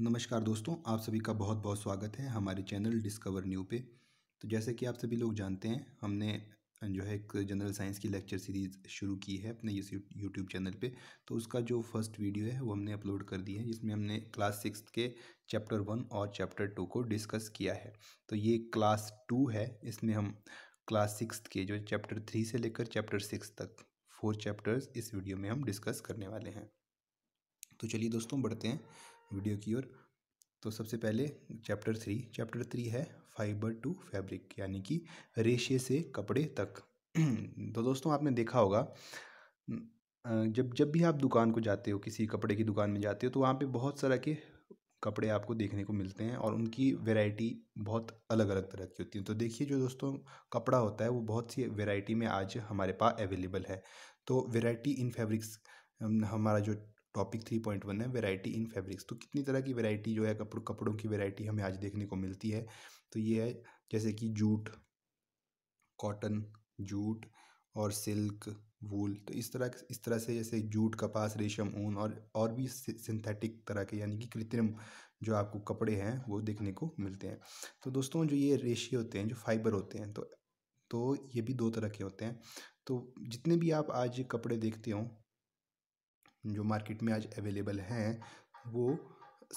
नमस्कार दोस्तों आप सभी का बहुत बहुत स्वागत है हमारे चैनल डिस्कवर न्यू पे तो जैसे कि आप सभी लोग जानते हैं हमने जो है एक जनरल साइंस की लेक्चर सीरीज़ शुरू की है अपने यूट्यूब चैनल पे तो उसका जो फर्स्ट वीडियो है वो हमने अपलोड कर दी है जिसमें हमने क्लास सिक्स के चैप्टर वन और चैप्टर टू को डिस्कस किया है तो ये क्लास टू है इसमें हम क्लास सिक्स के जो चैप्टर थ्री से लेकर चैप्टर सिक्स तक फोर चैप्टर्स इस वीडियो में हम डिस्कस करने वाले हैं तो चलिए दोस्तों बढ़ते हैं वीडियो की ओर तो सबसे पहले चैप्टर थ्री चैप्टर थ्री है फाइबर टू फैब्रिक यानी कि रेशे से कपड़े तक तो दोस्तों आपने देखा होगा जब जब भी आप दुकान को जाते हो किसी कपड़े की दुकान में जाते हो तो वहाँ पे बहुत तरह के कपड़े आपको देखने को मिलते हैं और उनकी वैरायटी बहुत अलग अलग तरह की होती है तो देखिए जो दोस्तों कपड़ा होता है वो बहुत सी वैरायटी में आज हमारे पास अवेलेबल है तो वैरायटी इन फैब्रिक्स हमारा जो टॉपिक थ्री पॉइंट वन है वेराइटी इन फैब्रिक्स तो कितनी तरह की वेराइटी जो है कपड़ों कपड़ों की वेराइटी हमें आज देखने को मिलती है तो ये है जैसे कि जूट कॉटन जूट और सिल्क वूल तो इस तरह इस तरह से जैसे जूट कपास रेशम ऊन और और भी सिंथेटिक तरह के यानी कि कृत्रिम जो आपको कपड़े हैं वो देखने को मिलते हैं तो दोस्तों जो ये रेशे होते हैं जो फाइबर होते हैं तो तो ये भी दो तरह के होते हैं तो जितने भी आप आज कपड़े देखते हो जो मार्केट में आज अवेलेबल हैं वो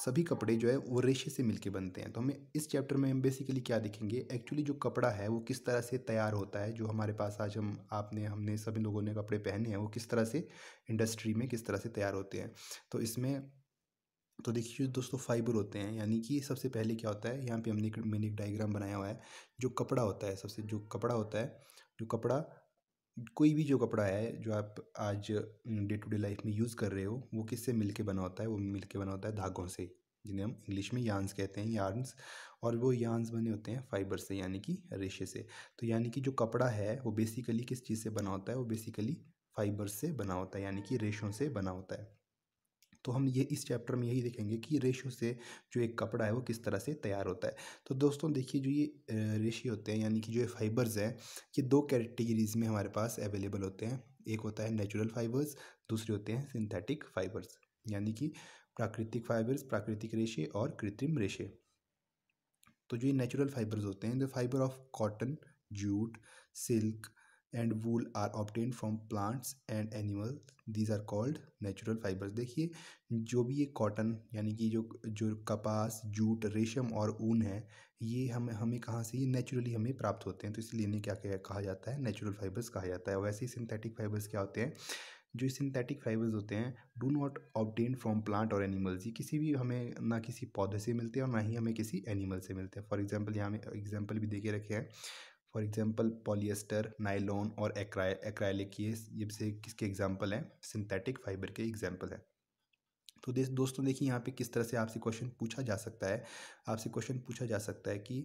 सभी कपड़े जो है वो रेशे से मिलके बनते हैं तो हमें इस चैप्टर में हम बेसिकली क्या देखेंगे एक्चुअली जो कपड़ा है वो किस तरह से तैयार होता है जो हमारे पास आज हम आपने हमने सभी लोगों ने कपड़े पहने हैं वो किस तरह से इंडस्ट्री में किस तरह से तैयार होते हैं तो इसमें तो देखिए दोस्तों फाइबर होते हैं यानी कि सबसे पहले क्या होता है यहाँ पे हमने मैंने एक डायग्राम बनाया हुआ है जो कपड़ा होता है सबसे जो कपड़ा होता है जो कपड़ा कोई भी जो कपड़ा है जो आप आज डे टू डे लाइफ में यूज़ कर रहे हो वो किससे मिल के बना होता है वो मिल के बना होता है धागों से जिन्हें हम इंग्लिश में यार्न्स कहते हैं यार्न्स और वो यार्न्स बने होते हैं फाइबर से यानी कि रेशे से तो यानी कि जो कपड़ा है वो बेसिकली किस चीज़ से बना होता है वो बेसिकली फाइबर से बना होता है यानी कि रेशों से बना होता है तो हम ये इस चैप्टर में यही देखेंगे कि रेशो से जो एक कपड़ा है वो किस तरह से तैयार होता है तो दोस्तों देखिए जो ये रेशे होते हैं यानी कि जो ये फाइबर्स हैं ये दो कैटेगरीज में हमारे पास अवेलेबल होते हैं एक होता है नेचुरल फाइबर्स दूसरे होते हैं सिंथेटिक फाइबर्स यानी कि प्राकृतिक फाइबर्स प्राकृतिक रेशे और कृत्रिम रेशे तो जो ये नेचुरल फाइबर्स होते हैं the fibre of cotton jute silk and wool are obtain from plants and animal these are called natural fibres देखिए जो भी ये कॉटन यानी कि जो जो कपास जूट रेशम और ऊन है ये हम हमें कहाँ से ये नेचुरली हमें प्राप्त होते हैं तो इसलिए इन्हें क्या कहा जाता है नेचुरल फाइबर्स कहा जाता है वैसे ही सिंथेटिक फाइबर्स क्या होते हैं जो सिंथेटिक फाइबर्स होते हैं do not obtain from plant और एनिमल्स ये किसी भी हमें ना किसी पौधे से मिलते हैं और ना ही हमें किसी एनिमल से मिलते हैं फॉर एग्जाम्पल यहाँ हमें एग्जाम्पल भी दे के रखे हैं फॉर एग्जाम्पल पॉलिएस्टर नाइलॉन और एक्राइलिक ये ये से किसके एग्जाम्पल हैं सिंथेटिक फाइबर के एग्जाम्पल हैं तो देश दोस्तों देखिए यहाँ पे किस तरह से आपसे क्वेश्चन पूछा जा सकता है आपसे क्वेश्चन पूछा जा सकता है कि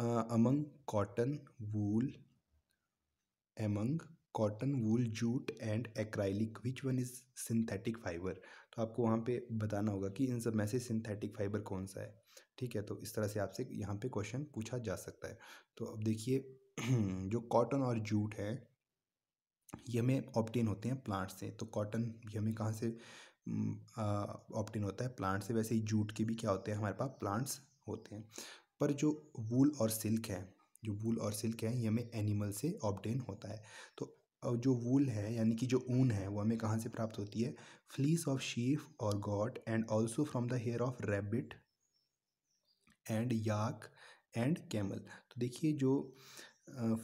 among cotton wool among cotton wool jute and acrylic which one is synthetic fibre तो आपको वहाँ पे बताना होगा कि इन सब में से सिंथेटिक फाइबर कौन सा है ठीक है तो इस तरह से आपसे यहाँ पे क्वेश्चन पूछा जा सकता है तो अब देखिए जो कॉटन और जूट है ये हमें ऑप्टेन होते हैं प्लांट से तो कॉटन ये हमें कहाँ से ऑप्टेन होता है प्लांट से वैसे ही जूट के भी क्या होते हैं हमारे पास प्लांट्स होते हैं पर जो वूल और सिल्क है जो वूल और सिल्क है ये हमें एनिमल से ऑप्टेन होता है तो और जो वूल है यानी कि जो ऊन है वो हमें कहाँ से प्राप्त होती है फ्लीस ऑफ शीफ और goat and also from the hair of rabbit and yak and camel तो देखिए जो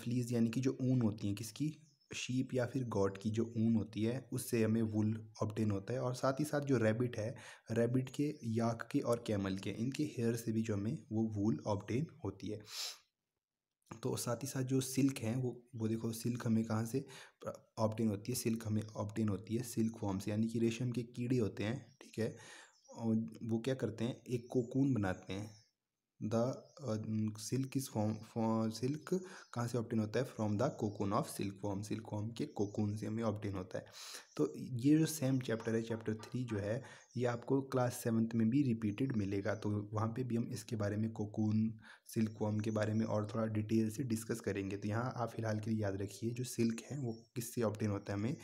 फ्लीज़ यानी कि जो ऊन होती हैं किसकी शीप या फिर गॉट की जो ऊन होती है उससे हमें वुल ऑप्टेन होता है और साथ ही साथ जो रैबिट है रैबिट के याक के और कैमल के इनके हेयर से भी जो हमें वो वूल ऑप्टेन होती है तो साथ ही साथ जो सिल्क है वो वो देखो सिल्क हमें कहाँ से ऑप्टेन होती है सिल्क हमें ऑप्टेन होती है सिल्क फॉर्म से यानी कि रेशम के कीड़े होते हैं ठीक है और वो क्या करते हैं एक कोकून बनाते हैं the silk is from silk कहाँ से ऑप्टेन होता है from the cocoon of silkworm silkworm के कोकोन से हमें ऑप्टेन होता है तो ये जो सेम चैप्टर है चैप्टर थ्री जो है ये आपको क्लास सेवन्थ में भी रिपीटेड मिलेगा तो वहाँ पे भी हम इसके बारे में कोकोन सिल्क फॉर्म के बारे में और थोड़ा डिटेल से डिस्कस करेंगे तो यहाँ आप फिलहाल के लिए याद रखिए जो सिल्क है वो किससे ऑप्टेन होता है हमें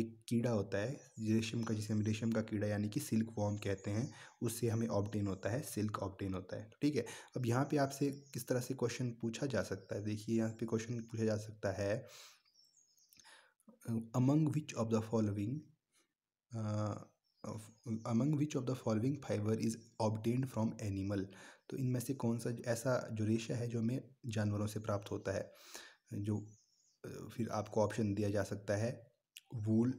एक कीड़ा होता है रेशम का जिसे हम रेशम का कीड़ा यानी कि सिल्क वॉर्म कहते हैं उससे हमें ऑप्टेन होता है सिल्क ऑप्टेन होता है ठीक है अब यहाँ पे आपसे किस तरह से क्वेश्चन पूछा जा सकता है देखिए यहाँ पे क्वेश्चन पूछा जा सकता है among which of the following among which of the following fibre is obtained from animal तो इनमें से कौन सा ऐसा जो रेशा है जो हमें जानवरों से प्राप्त होता है जो फिर आपको ऑप्शन दिया जा सकता है wool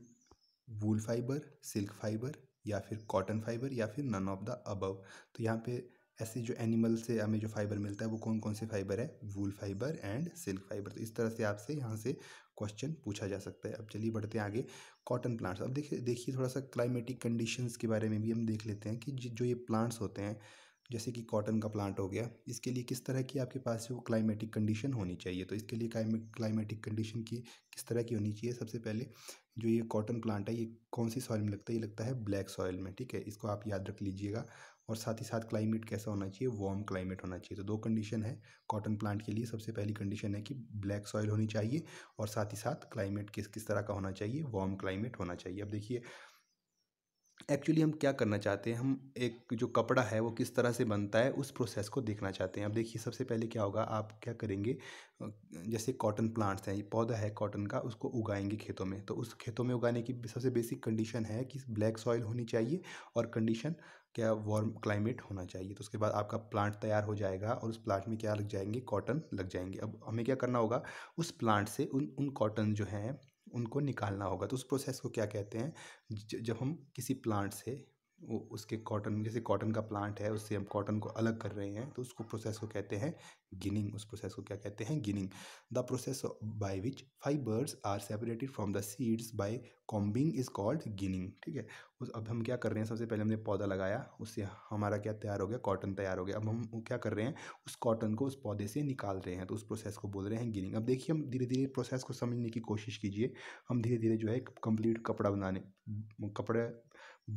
wool fibre silk fibre या फिर कॉटन फाइबर या फिर नन ऑफ द अबव तो यहाँ पे ऐसे जो एनिमल से हमें जो फाइबर मिलता है वो कौन कौन से फाइबर है wool fibre and silk fibre तो इस तरह से आपसे यहाँ से क्वेश्चन पूछा जा सकता है अब चलिए बढ़ते हैं आगे कॉटन प्लांट्स अब देखिए देखिए थोड़ा सा क्लाइमेटिक कंडीशंस के बारे में भी हम देख लेते हैं कि जो ये प्लांट्स होते हैं जैसे कि कॉटन का प्लांट हो गया इसके लिए किस तरह की आपके पास जो क्लाइमेटिक कंडीशन होनी चाहिए तो इसके लिए क्लाइमेटिक कंडीशन की किस तरह की होनी चाहिए सबसे पहले जो ये कॉटन प्लांट है ये कौन सी सॉइल में लगता है ये लगता है ब्लैक सॉइल में ठीक है इसको आप याद रख लीजिएगा और साथ ही साथ क्लाइमेट कैसा होना चाहिए वार्म क्लाइमेट होना चाहिए तो दो कंडीशन है कॉटन प्लांट के लिए सबसे पहली कंडीशन है कि ब्लैक सॉइल होनी चाहिए और साथ ही साथ क्लाइमेट किस किस तरह का होना चाहिए वार्म क्लाइमेट होना चाहिए अब देखिए एक्चुअली हम क्या करना चाहते हैं हम एक जो कपड़ा है वो किस तरह से बनता है उस प्रोसेस को देखना चाहते हैं अब देखिए सबसे पहले क्या होगा आप क्या करेंगे जैसे कॉटन प्लांट्स हैं पौधा है कॉटन का उसको उगाएंगे खेतों में तो उस खेतों में उगाने की सबसे बेसिक कंडीशन है कि ब्लैक सॉइल होनी चाहिए और कंडीशन क्या वार्म क्लाइमेट होना चाहिए तो उसके बाद आपका प्लांट तैयार हो जाएगा और उस प्लांट में क्या लग जाएंगे कॉटन लग जाएंगे अब हमें क्या करना होगा उस प्लांट से उन उन कॉटन जो हैं उनको निकालना होगा तो उस प्रोसेस को क्या कहते हैं जब हम किसी प्लांट से वो उसके कॉटन जैसे कॉटन का प्लांट है उससे हम कॉटन को अलग कर रहे हैं तो उसको प्रोसेस को कहते हैं गिनिंग उस प्रोसेस को क्या कहते हैं ginning the process by which fibres are separated from the seeds by combing is called ginning ठीक है उस अब हम क्या कर रहे हैं सबसे पहले हमने पौधा लगाया उससे हमारा क्या तैयार हो गया कॉटन तैयार हो गया अब हम क्या कर रहे हैं उस कॉटन को उस पौधे से निकाल रहे हैं तो उस प्रोसेस को बोल रहे हैं गिनिंग अब देखिए हम धीरे धीरे प्रोसेस को समझने की कोशिश कीजिए हम धीरे धीरे जो है कंप्लीट कपड़ा बनाने कपड़े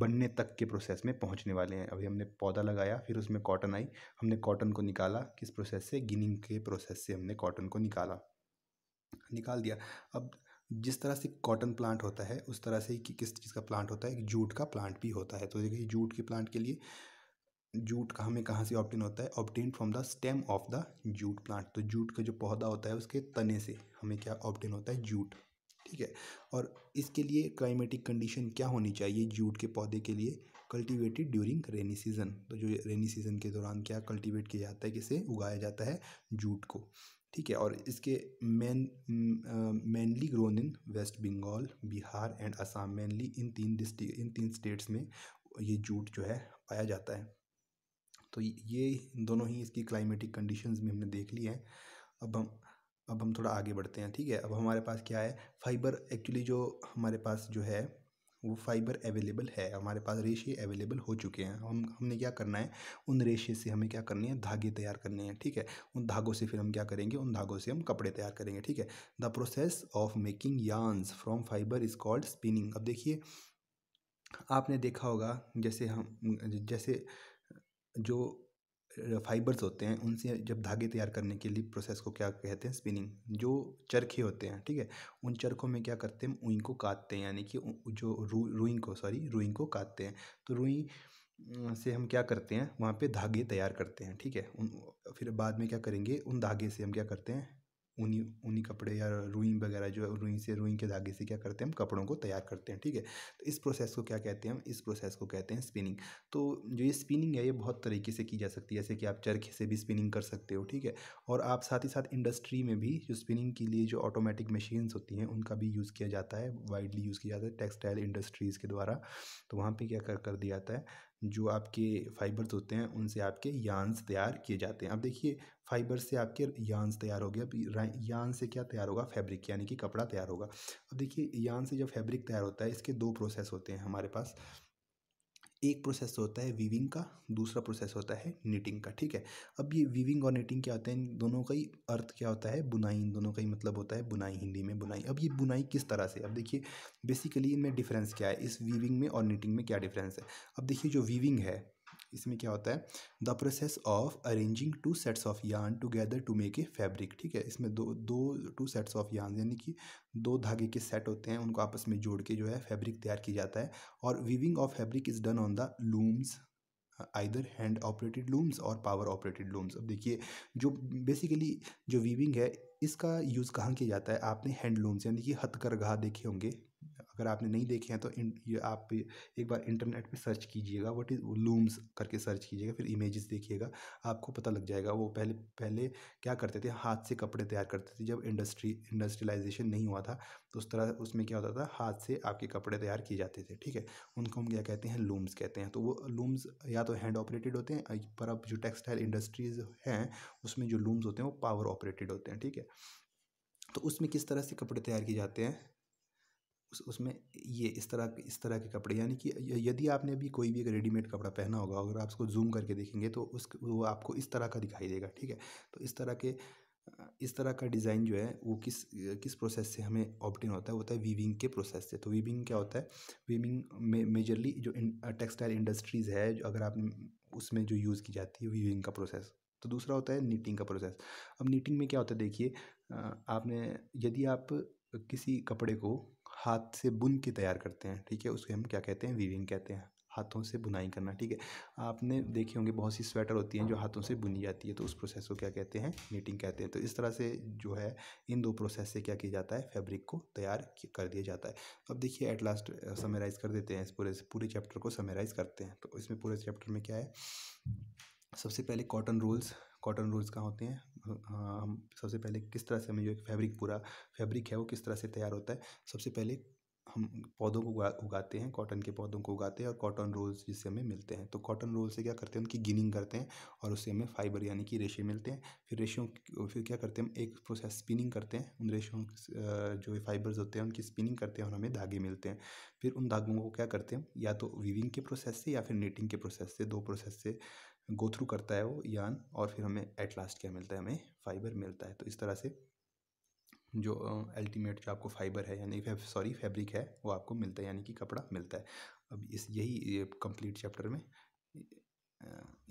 बनने तक के प्रोसेस में पहुंचने वाले हैं अभी हमने पौधा लगाया फिर उसमें कॉटन आई हमने कॉटन को निकाला किस प्रोसेस से गिनिंग के प्रोसेस से हमने कॉटन को निकाला निकाल दिया अब जिस तरह से कॉटन प्लांट होता है उस तरह से कि किस चीज़ का प्लांट होता है जूट का प्लांट भी होता है तो देखिए जूट के प्लांट के लिए जूट का हमें कहाँ से ऑप्टेन होता है obtain from the stem of the jute plant तो जूट का जो पौधा होता है उसके तने से हमें क्या ऑप्टेन होता है जूट ठीक है और इसके लिए क्लाइमेटिक कंडीशन क्या होनी चाहिए जूट के पौधे के लिए कल्टीवेटेड ड्यूरिंग रेनी सीजन तो जो रेनी सीजन के दौरान क्या कल्टीवेट किया जाता है किसे उगाया जाता है जूट को ठीक है और इसके main mainly grown in West Bengal Bihar and Assam mainly in तीन डिस्ट्रिक इन तीन स्टेट्स में ये जूट जो है पाया जाता है तो ये दोनों ही इसकी क्लाइमेटिक कंडीशंस में हमने देख ली है अब हम अब हम थोड़ा आगे बढ़ते हैं ठीक है अब हमारे पास क्या है फाइबर एक्चुअली जो हमारे पास जो है वो फाइबर अवेलेबल है हमारे पास रेशे अवेलेबल हो चुके हैं हम हमने क्या करना है उन रेशे से हमें क्या करनी है धागे तैयार करने हैं ठीक है उन धागों से फिर हम क्या करेंगे उन धागों से हम कपड़े तैयार करेंगे ठीक है the process of making yarns from fibre is called spinning अब देखिए आपने देखा होगा जैसे हम जैसे जो फाइबर्स होते हैं उनसे जब धागे तैयार करने के लिए प्रोसेस को क्या कहते हैं स्पिनिंग जो चरखे होते हैं ठीक है उन चरखों में क्या करते हैं ऊई को काटते हैं यानी कि जो रू रूइंग को सॉरी रूइंग को काटते हैं तो रूई से हम क्या करते हैं वहाँ पे धागे तैयार करते हैं ठीक है उन फिर बाद में क्या करेंगे उन धागे से हम क्या करते हैं ऊनी ऊनी कपड़े या रुई वगैरह जो है रुई से रुई के धागे से क्या करते हैं हम कपड़ों को तैयार करते हैं ठीक है तो इस प्रोसेस को क्या कहते हैं हम इस प्रोसेस को कहते हैं स्पिनिंग तो जो ये स्पिनिंग है ये बहुत तरीके से की जा सकती है जैसे कि आप चरखे से भी स्पिनिंग कर सकते हो ठीक है और आप साथ ही साथ इंडस्ट्री में भी जो स्पिनिंग के लिए जो ऑटोमेटिक मशीन्स होती हैं उनका भी यूज़ किया जाता है वाइडली यूज़ किया जाता है टेक्सटाइल इंडस्ट्रीज़ के द्वारा तो वहाँ पर क्या कर कर दिया जाता है जो आपके फाइबर्स होते हैं उनसे आपके यान्स तैयार किए जाते हैं अब देखिए फाइबर से आपके यान तैयार हो गया अब यान से क्या तैयार होगा फैब्रिक यानी कि कपड़ा तैयार होगा अब देखिए यान से जब फैब्रिक तैयार होता है इसके दो प्रोसेस होते हैं हमारे पास एक प्रोसेस होता है वीविंग का दूसरा प्रोसेस होता है नीटिंग का ठीक है अब ये वीविंग और नीटिंग क्या होते हैं इन दोनों का ही अर्थ क्या होता है बुनाई इन दोनों का ही मतलब होता है बुनाई हिंदी में बुनाई अब ये बुनाई किस तरह से अब देखिए बेसिकली इनमें डिफरेंस क्या है इस वीविंग में और नीटिंग में क्या डिफरेंस है अब देखिए जो वीविंग है इसमें क्या होता है the process of arranging two sets of yarn together to make a fabric ठीक है इसमें दो दो टू सेट्स ऑफ यान यानी कि दो धागे के सेट होते हैं उनको आपस में जोड़ के जो है फैब्रिक तैयार किया जाता है और weaving of fabric is done on the looms either hand operated looms और पावर ऑपरेटेड लूम्स अब देखिए जो बेसिकली जो वीविंग है इसका यूज़ कहाँ किया जाता है आपने हैंड लूम्स यानी कि हथकरघा देखे होंगे अगर आपने नहीं देखे हैं तो इन, ये आप एक बार इंटरनेट पे सर्च कीजिएगा वट इज़ लूम्स करके सर्च कीजिएगा फिर इमेजेस देखिएगा आपको पता लग जाएगा वो पहले पहले क्या करते थे हाथ से कपड़े तैयार करते थे जब इंडस्ट्री इंडस्ट्रियलाइजेशन नहीं हुआ था तो उस तरह उसमें क्या होता था हाथ से आपके कपड़े तैयार किए जाते थे ठीक है उनको हम क्या कहते हैं लूम्स कहते हैं तो वो लूम्स या तो हैंड ऑपरेटेड होते हैं पर अब जो टेक्सटाइल इंडस्ट्रीज़ हैं उसमें जो लूम्स होते हैं वो पावर ऑपरेटेड होते हैं ठीक है तो उसमें किस तरह से कपड़े तैयार किए जाते हैं उस उसमें ये इस तरह के इस तरह के कपड़े यानी कि यदि आपने अभी कोई भी एक रेडीमेड कपड़ा पहना होगा अगर आप उसको जूम करके देखेंगे तो उस वो आपको इस तरह का दिखाई देगा ठीक है तो इस तरह के इस तरह का डिज़ाइन जो है वो किस किस प्रोसेस से हमें ऑप्टेन होता है वो होता है वीविंग के प्रोसेस से तो वीविंग क्या होता है वीविंग में मेजरली जो टेक्सटाइल इंडस्ट्रीज़ है जो अगर आप उसमें जो यूज़ की जाती है वीविंग का प्रोसेस तो दूसरा होता है नीटिंग का प्रोसेस अब नीटिंग में क्या होता है देखिए आपने यदि आप किसी कपड़े को हाथ से बुन के तैयार करते हैं ठीक है उसके हम क्या कहते हैं वीविंग कहते हैं हाथों से बुनाई करना ठीक है आपने देखे होंगे बहुत सी स्वेटर होती हैं जो हाथों से बुनी जाती है तो उस प्रोसेस को क्या कहते हैं नीटिंग कहते हैं तो इस तरह से जो है इन दो प्रोसेस से क्या किया जाता है फैब्रिक को तैयार कर दिया जाता है अब देखिए एट लास्ट समराइज कर देते हैं इस पूरे पूरे चैप्टर को समराइज करते हैं तो इसमें पूरे चैप्टर में क्या है सबसे पहले कॉटन रोल्स कॉटन रोल्स कहाँ होते हैं हाँ, हम सबसे पहले किस तरह से हमें जो एक फैब्रिक पूरा फैब्रिक है वो किस तरह से तैयार होता है सबसे पहले हम पौधों को उगा उगाते हैं कॉटन के पौधों को उगाते हैं और कॉटन रोल्स जिससे हमें मिलते हैं तो कॉटन रोल से क्या करते हैं उनकी गिनिंग करते हैं और उससे हमें फाइबर यानी कि रेशे मिलते हैं फिर रेशों फिर क्या करते हैं हम एक प्रोसेस स्पिनिंग करते हैं उन रेशों जो फाइबर्स होते हैं उनकी स्पिनिंग करते हैं और हमें धागे मिलते हैं फिर उन धागों को क्या करते हैं या तो वीविंग के प्रोसेस से या फिर नेटिंग के प्रोसेस से दो प्रोसेस से गो थ्रू करता है वो यान और फिर हमें एट लास्ट क्या मिलता है हमें फाइबर मिलता है तो इस तरह से जो अल्टीमेट जो आपको फाइबर है यानी फैब, सॉरी फैब्रिक है वो आपको मिलता है यानी कि कपड़ा मिलता है अब इस यही कंप्लीट चैप्टर में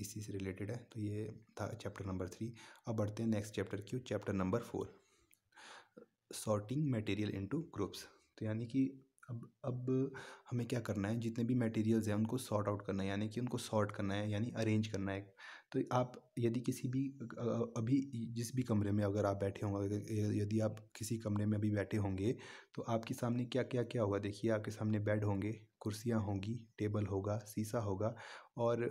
इसी से रिलेटेड है तो ये था चैप्टर नंबर थ्री अब बढ़ते हैं नेक्स्ट चैप्टर की chapter number four sorting material into groups तो यानी कि अब अब हमें क्या करना है जितने भी मटेरियल्स हैं उनको सॉर्ट आउट करना है यानी कि उनको सॉर्ट करना है यानी अरेंज करना है तो आप यदि किसी भी अभी जिस भी कमरे में अगर आप बैठे होंगे यदि आप किसी कमरे में अभी बैठे होंगे तो आपके सामने क्या क्या क्या होगा देखिए आपके सामने बेड होंगे कुर्सियाँ होंगी टेबल होगा शीशा होगा और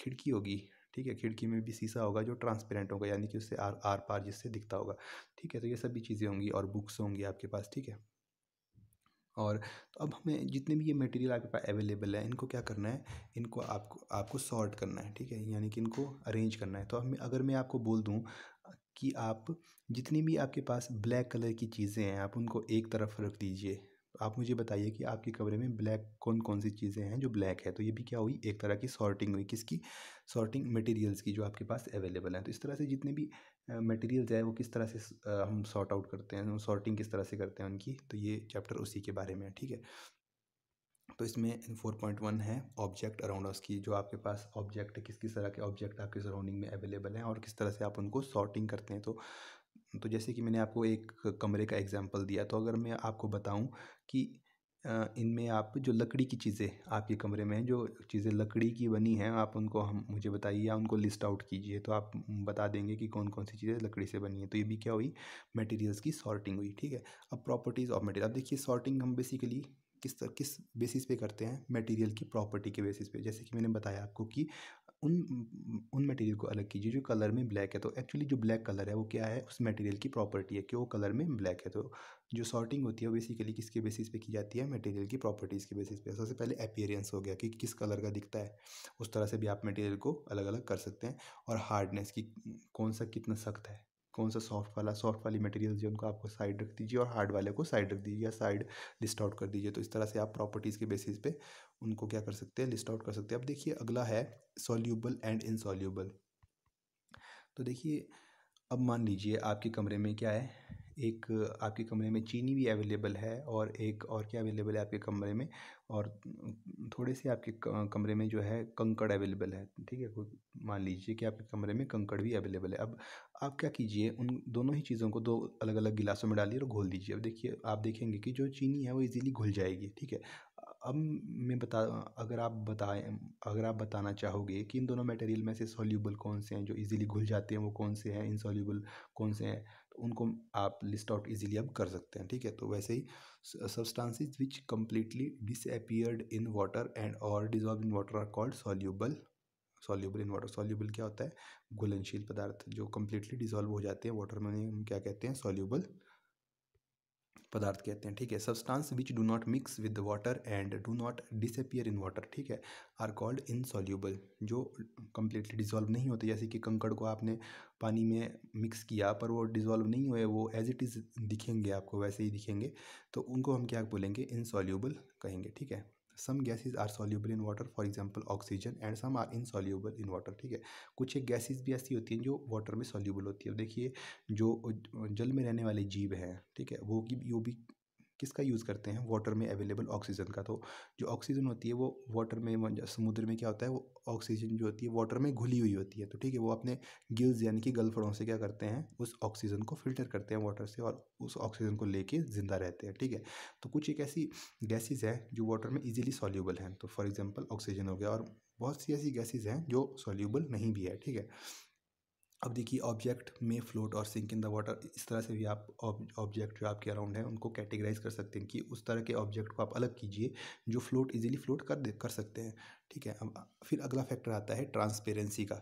खिड़की होगी ठीक है खिड़की में भी शीशा होगा जो ट्रांसपेरेंट होगा यानी कि उससे आर आर पार जिससे दिखता होगा ठीक है तो ये सभी चीज़ें होंगी और बुक्स होंगी आपके पास ठीक है और तो अब हमें जितने भी ये मटेरियल आपके पास अवेलेबल है इनको क्या करना है इनको आपको आपको सॉर्ट करना है ठीक है यानी कि इनको अरेंज करना है तो हमें अगर मैं आपको बोल दूँ कि आप जितनी भी आपके पास ब्लैक कलर की चीज़ें हैं आप उनको एक तरफ रख दीजिए आप मुझे बताइए कि आपके कमरे में ब्लैक कौन कौन सी चीज़ें हैं जो ब्लैक है तो ये भी क्या हुई एक तरह की सॉर्टिंग हुई किसकी सॉर्टिंग मटेरियल्स की जो आपके पास अवेलेबल है तो इस तरह से जितने भी मटेरियल्स है वो किस तरह से हम सॉर्ट आउट करते हैं सॉर्टिंग किस तरह से करते हैं उनकी तो ये चैप्टर उसी के बारे में है ठीक है तो इसमें फोर पॉइंट वन है ऑब्जेक्ट अराउंड की जो आपके पास ऑब्जेक्ट किस किस तरह के ऑब्जेक्ट आपके सराउंडिंग में अवेलेबल हैं और किस तरह से आप उनको सॉर्टिंग करते हैं तो तो जैसे कि मैंने आपको एक कमरे का एग्जांपल दिया तो अगर मैं आपको बताऊं कि इनमें आप जो लकड़ी की चीज़ें आपके कमरे में जो चीज़ें लकड़ी की बनी हैं आप उनको हम मुझे बताइए या उनको लिस्ट आउट कीजिए तो आप बता देंगे कि कौन कौन सी चीज़ें लकड़ी से बनी है तो ये भी क्या हुई मटेरियल्स की सॉर्टिंग हुई ठीक है अब प्रॉपर्टीज़ ऑफ मटेरियल अब देखिए सॉर्टिंग हम बेसिकली किस किस बेसिस पे करते हैं मटेरियल की प्रॉपर्टी के बेसिस पे जैसे कि मैंने बताया आपको कि उन उन मटेरियल को अलग कीजिए जो कलर में ब्लैक है तो एक्चुअली जो ब्लैक कलर है वो क्या है उस मटेरियल की प्रॉपर्टी है कि वो कलर में ब्लैक है तो जो सॉर्टिंग होती है वो बेसिकली किसके बेसिस पे की जाती है मटेरियल की प्रॉपर्टीज़ के बेसिस पे तो सबसे पहले अपीयरेंस हो गया कि किस कलर का दिखता है उस तरह से भी आप मटेरियल को अलग अलग कर सकते हैं और हार्डनेस की कौन सा कितना सख्त है कौन सा सॉफ्ट वाला सॉफ्ट वाली मटेरियल जो उनको आपको साइड रख दीजिए और हार्ड वाले को साइड रख दीजिए या साइड लिस्ट आउट कर दीजिए तो इस तरह से आप प्रॉपर्टीज़ के बेसिस पे उनको क्या कर सकते हैं लिस्ट आउट कर सकते हैं अब देखिए अगला है सोल्यूबल एंड इनसॉल्यूबल तो देखिए अब मान लीजिए आपके कमरे में क्या है एक आपके कमरे में चीनी भी अवेलेबल है और एक और क्या अवेलेबल है आपके कमरे में और थोड़े से आपके कमरे में जो है कंकड़ अवेलेबल है ठीक है मान लीजिए कि आपके कमरे में कंकड़ भी अवेलेबल है अब आप क्या कीजिए उन दोनों ही चीज़ों को दो अलग अलग गिलासों में डालिए और घोल दीजिए अब देखिए आप देखेंगे कि जो चीनी है वो इजीली घुल जाएगी ठीक है अब मैं बता अगर आप बताएं अगर आप बताना चाहोगे कि इन दोनों मटेरियल में से सॉल्यूबल कौन से हैं जो इजीली घुल जाते हैं वो कौन से हैं इनसॉल्यूबल कौन से हैं तो उनको आप लिस्ट आउट इजीली आप कर सकते हैं ठीक है तो वैसे ही substances which completely disappeared in water and और dissolve in water are called soluble soluble in water soluble क्या होता है घुलनशील पदार्थ जो कम्प्लीटली डिजॉल्व हो जाते हैं वाटर में हम क्या कहते हैं सॉल्यूबल पदार्थ कहते हैं ठीक है substance which do not mix with water and do not disappear in water ठीक है आर कॉल्ड इनसॉल्यूबल जो कम्प्लीटली डिजॉल्व नहीं होते जैसे कि कंकड़ को आपने पानी में मिक्स किया पर वो डिजॉल्व नहीं हुए वो एज इट इज़ दिखेंगे आपको वैसे ही दिखेंगे तो उनको हम क्या बोलेंगे इनसॉल्यूबल कहेंगे ठीक है some gases are soluble in water for example oxygen and some are insoluble in water ठीक है कुछ एक गैसेज भी ऐसी होती हैं जो वाटर में सॉल्यूबल होती है देखिए जो जल में रहने वाले जीव हैं ठीक है वो कि वो भी किसका यूज़ करते हैं वाटर में अवेलेबल ऑक्सीजन का तो जो ऑक्सीजन होती है वो वाटर में समुद्र में क्या होता है वो ऑक्सीजन जो होती है वाटर में घुली हुई होती है तो ठीक है वो अपने गिल्स यानी कि गलफड़ों से क्या करते हैं उस ऑक्सीजन को फिल्टर करते हैं वाटर से और उस ऑक्सीजन को लेके ज़िंदा रहते हैं ठीक है तो कुछ एक ऐसी गैसेज हैं जो वाटर में ईजिली सॉल्यूबल हैं तो फॉर एग्ज़ाम्पल ऑक्सीजन हो गया और बहुत सी ऐसी गैसेज हैं जो सॉल्यूबल नहीं भी है ठीक है अब देखिए ऑब्जेक्ट में फ्लोट और सिंक इन द वाटर इस तरह से भी आप ऑब्जेक्ट जो आपके अराउंड है उनको कैटेगराइज कर सकते हैं कि उस तरह के ऑब्जेक्ट को आप अलग कीजिए जो फ्लोट इजीली फ्लोट कर कर सकते हैं ठीक है अब फिर अगला फैक्टर आता है ट्रांसपेरेंसी का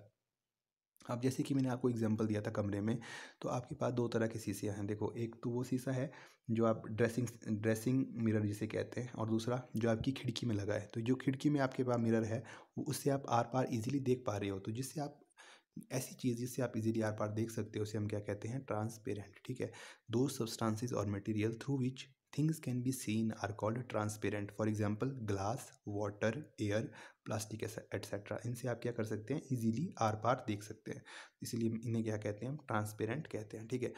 अब जैसे कि मैंने आपको एग्जांपल दिया था कमरे में तो आपके पास दो तरह के शीशियाँ हैं देखो एक तो वो शीशा है जो आप ड्रेसिंग ड्रेसिंग मिरर जिसे कहते हैं और दूसरा जो आपकी खिड़की में लगा है तो जो खिड़की में आपके पास मिरर है उससे आप आर पार इजीली देख पा रहे हो तो जिससे आप ऐसी चीज़ जिससे आप इजीली आर पार देख सकते हो उसे हम क्या कहते हैं ट्रांसपेरेंट ठीक है दो सब्सटेंसेस और material through which things can be seen are called transparent for example glass water air plastic etcetera इनसे आप क्या कर सकते हैं इजीली आर पार देख सकते हैं इसीलिए इन्हें क्या कहते हैं हम ट्रांसपेरेंट कहते हैं ठीक है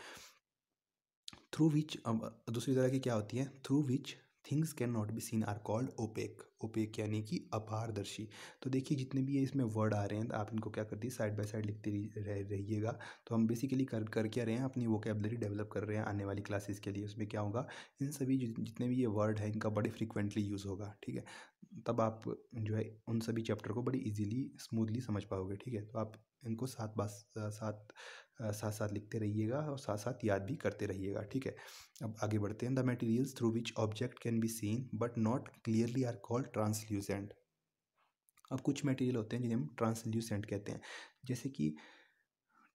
थ्रू विच दूसरी तरह की क्या होती है through which things can not be seen are called opaque opaque यानी कि अपारदर्शी तो देखिए जितने भी ये इसमें वर्ड आ रहे हैं तो आप इनको क्या करती है साइड बाय साइड लिखते रह रहिएगा तो हम बेसिकली कर कर क्या रहे हैं अपनी वोकेबलरी डेवलप कर रहे हैं आने वाली क्लासेस के लिए उसमें क्या होगा इन सभी जितने भी ये वर्ड हैं इनका बड़े फ्रिक्वेंटली यूज़ होगा ठीक है तब आप जो है उन सभी चैप्टर को बड़ी इजीली स्मूथली समझ पाओगे ठीक है तो आप इनको साथ बात साथ साथ साथ लिखते रहिएगा और साथ साथ याद भी करते रहिएगा ठीक है अब आगे बढ़ते हैं the materials through which object can be seen but not clearly are called translucent अब कुछ मटेरियल होते हैं जिन्हें हम ट्रांसल्यूसेंट कहते हैं जैसे कि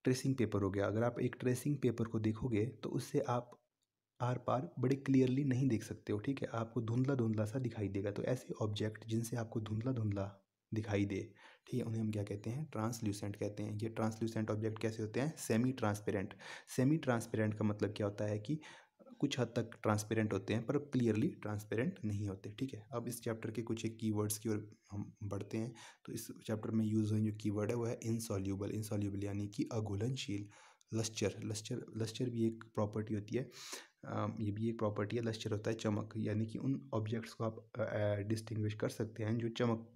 ट्रेसिंग पेपर हो गया अगर आप एक ट्रेसिंग पेपर को देखोगे तो उससे आप आर पार बड़े क्लियरली नहीं देख सकते हो ठीक है आपको धुंधला धुंधला सा दिखाई देगा तो ऐसे ऑब्जेक्ट जिनसे आपको धुंधला धुंधला दिखाई दे ठीक है उन्हें हम क्या कहते हैं ट्रांसल्यूसेंट कहते हैं ये ट्रांसल्यूसेंट ऑब्जेक्ट कैसे होते हैं सेमी ट्रांसपेरेंट सेमी ट्रांसपेरेंट का मतलब क्या होता है कि कुछ हद तक ट्रांसपेरेंट होते हैं पर क्लियरली ट्रांसपेरेंट नहीं होते ठीक है अब इस चैप्टर के कुछ एक कीवर्ड्स की ओर हम बढ़ते हैं तो इस चैप्टर में यूज़ हुए जो कीवर्ड है वो है इनसॉल्यूबल इनसॉल्यूबल यानी कि अघुलनशील लस्चर लस्चर लस्चर भी एक प्रॉपर्टी होती है ये भी एक प्रॉपर्टी है लश्चर होता है चमक यानी कि उन ऑब्जेक्ट्स को आप डिस्टिंग्विश कर सकते हैं जो चमक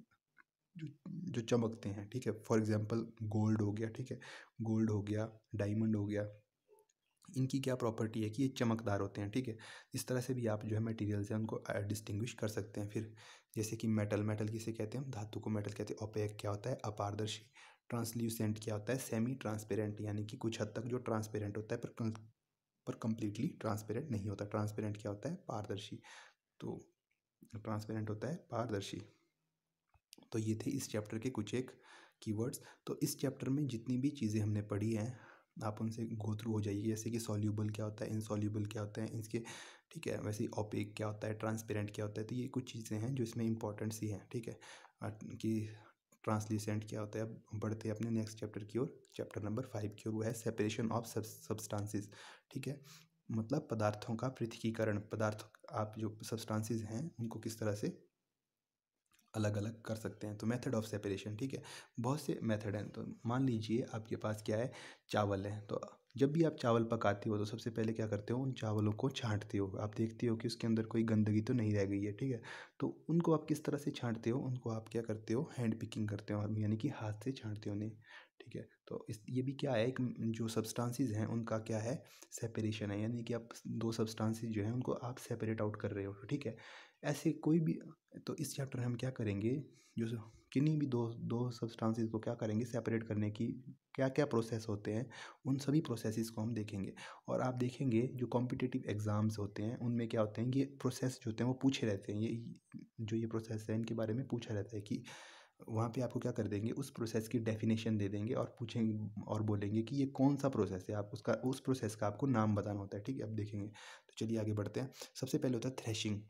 जो जो चमकते हैं ठीक है फॉर एग्जांपल गोल्ड हो गया ठीक है गोल्ड हो गया डायमंड हो गया इनकी क्या प्रॉपर्टी है कि ये चमकदार होते हैं ठीक है इस तरह से भी आप जो है मटेरियल्स हैं उनको डिस्टिंग्विश कर सकते हैं फिर जैसे कि मेटल मेटल किसे कहते हैं धातु को मेटल कहते हैं ओपेक क्या होता है अपारदर्शी ट्रांसल्यूसेंट क्या होता है सेमी ट्रांसपेरेंट यानी कि कुछ हद तक जो ट्रांसपेरेंट होता है पर पर कम्प्लीटली ट्रांसपेरेंट नहीं होता ट्रांसपेरेंट क्या होता है पारदर्शी तो ट्रांसपेरेंट होता है पारदर्शी तो ये थे इस चैप्टर के कुछ एक कीवर्ड्स तो इस चैप्टर में जितनी भी चीज़ें हमने पढ़ी हैं आप उनसे गो थ्रू हो जाइए जैसे कि सॉल्यूबल क्या होता है इनसॉल्यूबल क्या होता है इसके ठीक है वैसे ओपेक क्या होता है ट्रांसपेरेंट क्या होता है तो ये कुछ चीज़ें हैं जो इसमें इंपॉर्टेंट सी हैं ठीक है कि ट्रांसलिसेंट क्या होता है अब हम बढ़ते हैं अपने नेक्स्ट चैप्टर की ओर चैप्टर नंबर फाइव की ओर वो है सेपरेशन ऑफ सब्सटांसिस ठीक है मतलब पदार्थों का पृथ्वीकरण पदार्थ आप जो सब्सटांसिस हैं उनको किस तरह से अलग अलग कर सकते हैं तो मेथड ऑफ सेपरेशन ठीक है बहुत से मेथड हैं तो मान लीजिए आपके पास क्या है चावल है तो जब भी आप चावल पकाते हो तो सबसे पहले क्या करते हो उन चावलों को छाँटते हो आप देखते हो कि उसके अंदर कोई गंदगी तो नहीं रह गई है ठीक है तो उनको आप किस तरह से छाँटते हो उनको आप क्या करते हो हैंड पिकिंग करते हो यानी कि हाथ से छाँटते हो उन्हें ठीक है तो इस ये भी क्या है एक जो सब्सटांसिस हैं उनका क्या है सेपरेशन है यानी कि आप दो सब्सटांसिस जो हैं उनको आप सेपरेट आउट कर रहे हो ठीक है ऐसे कोई भी तो इस चैप्टर में हम क्या करेंगे जो किन्हीं भी दो दो सब्सटांसिस को क्या करेंगे सेपरेट करने की क्या क्या प्रोसेस होते हैं उन सभी प्रोसेसेस को हम देखेंगे और आप देखेंगे जो कॉम्पिटिटिव एग्ज़ाम्स होते हैं उनमें क्या होते हैं ये प्रोसेस जो होते हैं वो पूछे रहते हैं ये जो ये प्रोसेस है इनके बारे में पूछा रहता है कि वहाँ पे आपको क्या कर देंगे उस प्रोसेस की डेफिनेशन दे देंगे और पूछेंगे और बोलेंगे कि ये कौन सा प्रोसेस है आप उसका उस प्रोसेस का आपको नाम बताना होता है ठीक है अब देखेंगे तो चलिए आगे बढ़ते हैं सबसे पहले होता है थ्रेशिंग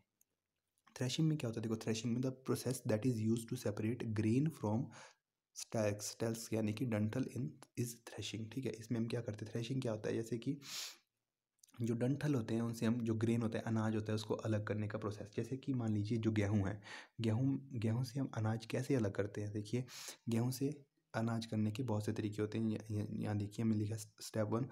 थ्रेशिंग में क्या होता है देखो थ्रेशिंग में the process that is use to separate grain from stalks stalks यानी कि डंठल इन इज थ्रेशिंग ठीक है इसमें हम क्या करते हैं थ्रेशिंग क्या होता है जैसे कि जो डंठल होते हैं उनसे हम जो ग्रेन होता है अनाज होता है उसको अलग करने का प्रोसेस जैसे कि मान लीजिए जो गेहूं है गेहूं गेहूं से हम अनाज कैसे अलग करते हैं देखिए गेहूं से अनाज करने के बहुत से तरीके होते हैं यहाँ देखिए हमने लिखा step one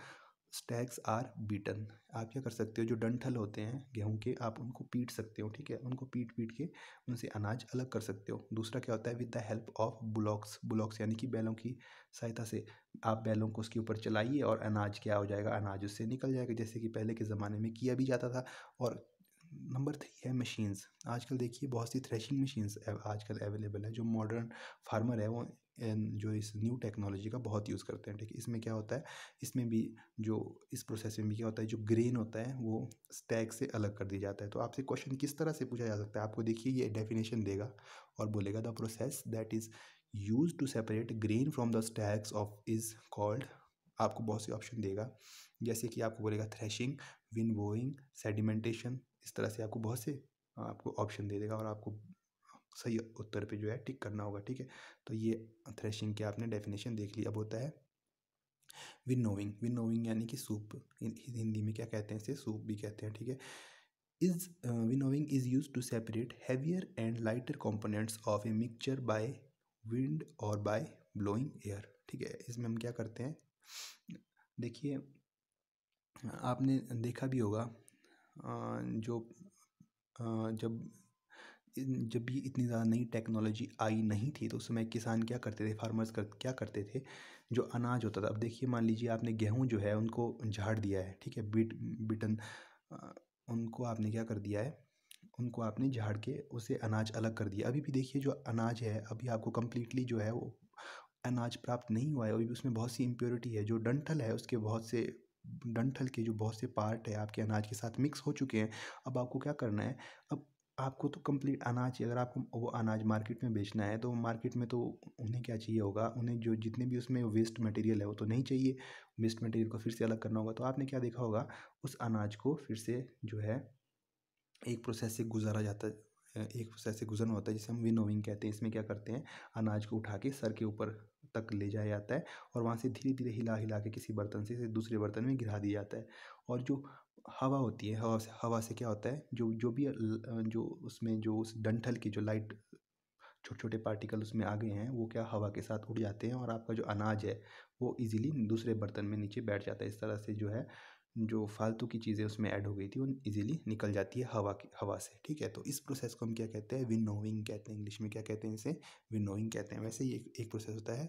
stalks are beaten आप क्या कर सकते हो जो डंठल होते हैं गेहूं के आप उनको पीट सकते हो ठीक है उनको पीट पीट के उनसे अनाज अलग कर सकते हो दूसरा क्या होता है with the help of bullocks bullocks यानी कि बैलों की सहायता से आप बैलों को उसके ऊपर चलाइए और अनाज क्या हो जाएगा अनाज उससे निकल जाएगा जैसे कि पहले के ज़माने में किया भी जाता था और नंबर थ्री है मशीन्स आजकल देखिए बहुत सी थ्रेशिंग मशीन्स आजकल अवेलेबल है जो मॉडर्न फार्मर है वो जो इस न्यू टेक्नोलॉजी का बहुत यूज़ करते हैं ठीक है इसमें क्या होता है इसमें भी जो इस प्रोसेस में भी क्या होता है जो ग्रेन होता है वो स्टैक से अलग कर दिया जाता है तो आपसे क्वेश्चन किस तरह से पूछा जा सकता है आपको देखिए ये डेफिनेशन देगा और बोलेगा the process that is use to separate grain from the stalks of is called आपको बहुत से ऑप्शन देगा जैसे कि आपको बोलेगा थ्रेशिंग विन बोइंग सेडिमेंटेशन इस तरह से आपको बहुत से आपको ऑप्शन दे देगा और आपको सही उत्तर पे जो है टिक करना होगा ठीक है तो ये थ्रेशिंग के आपने डेफिनेशन देख ली अब होता है विनोविंग विनोविंग यानी कि सूप हिंदी में क्या कहते हैं इसे सूप भी कहते हैं ठीक है is winnowing is use to separate heavier and lighter components of a mixture by wind और बाय ब्लोइंग एयर ठीक है इसमें हम क्या करते हैं देखिए आपने देखा भी होगा जो जब जब भी इतनी ज़्यादा नई टेक्नोलॉजी आई नहीं थी तो उस समय किसान क्या करते थे फार्मर्स कर क्या करते थे जो अनाज होता था अब देखिए मान लीजिए आपने गेहूँ जो है उनको झाड़ दिया है ठीक है बीट बिटन उनको आपने क्या कर दिया है उनको आपने झाड़ के उसे अनाज अलग कर दिया अभी भी देखिए जो अनाज है अभी आपको कम्प्लीटली जो है वो अनाज प्राप्त नहीं हुआ है अभी उसमें बहुत सी इम्प्योरिटी है जो डंठल है उसके बहुत से डंठल के जो बहुत से पार्ट है आपके अनाज के साथ मिक्स हो चुके हैं अब आपको क्या करना है अब आपको तो कंप्लीट अनाज अगर आपको वो अनाज मार्केट में बेचना है तो मार्केट में तो उन्हें क्या चाहिए होगा उन्हें जो जितने भी उसमें वेस्ट मटेरियल है वो तो नहीं चाहिए वेस्ट मटेरियल को फिर से अलग करना होगा तो आपने क्या देखा होगा उस अनाज को फिर से जो है एक प्रोसेस से गुजारा जाता एक प्रोसेस से गुजरना होता है जिसे हम विनोविंग कहते हैं इसमें क्या करते हैं अनाज को उठा के सर के ऊपर तक ले जाया जाता है और वहाँ से धीरे धीरे हिला हिला के किसी बर्तन से दूसरे बर्तन में गिरा दिया जाता है और जो हवा होती है हवा से हवा से क्या होता है जो जो भी जो उसमें जो उस डंठल की जो लाइट छोटे छोटे पार्टिकल उसमें आ गए हैं वो क्या हवा के साथ उड़ जाते हैं और आपका जो अनाज है वो इजीली दूसरे बर्तन में नीचे बैठ जाता है इस तरह से जो है जो फालतू की चीज़ें उसमें ऐड हो गई थी वो इजीली निकल जाती है हवा की हवा से ठीक है तो इस प्रोसेस को हम क्या कहते हैं विनोविंग कहते हैं इंग्लिश में क्या कहते हैं इसे विनोविंग कहते हैं वैसे ये एक प्रोसेस होता है